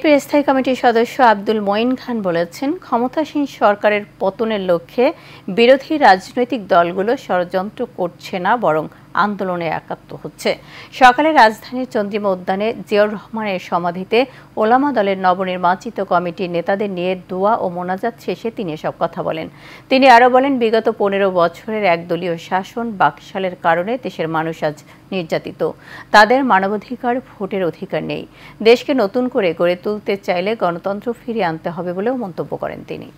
বিএনপির স্থায়ী কমিটির সদস্য আব্দুল মঈন খান বলেছেন ক্ষমতাসীন সরকারের পতনের লক্ষ্যে বিরোধী রাজনৈতিক দলগুলো ষড়যন্ত্র করছে না বরং আন্দোলনে একাত্ম হচ্ছে সকালে রাজধানীর চন্দ্রিমা উদ্যানে জিয়াউর রহমানের সমাধিতে ওলামা দলের নবনির্বাচিত কমিটির নেতাদের নিয়ে দোয়া ও মোনাজাত শেষে তিনি এসব কথা বলেন তিনি আরও বলেন বিগত পনেরো বছরের একদলীয় শাসন বাকশালের কারণে দেশের মানুষ আজ নির্যাতিত তাদের মানবাধিকার ভোটের অধিকার নেই দেশকে নতুন করে গড়ে তুলতে চাইলে গণতন্ত্র ফিরিয়ে আনতে হবে বলেও মন্তব্য করেন তিনি